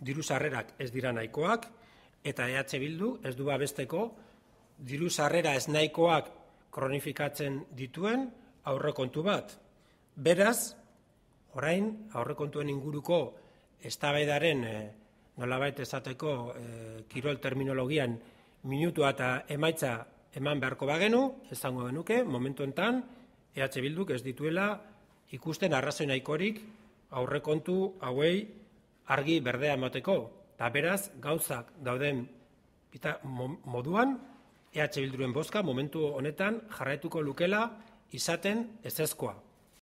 diru sarrerak ez dira nahikoak eta EH bildu ez du besteko, diru sarrera ez nahikoak kronifikatzen dituen aurrekontu bat. Beraz, orain aurrekontuen inguruko eztabaidaren e, nolabait esateko eh, kirol terminologian minutu eta emaitza eman beharko bagenu, esango genuke momentu hontan EH bilduk ez dituela ikusten arrazoi nahikorik aurrekontu hauei argi berdea emateko, eta beraz gauzak dauden eta moduan, EH Bilduren boska momentu honetan jarraituko lukela izaten ezezkoa.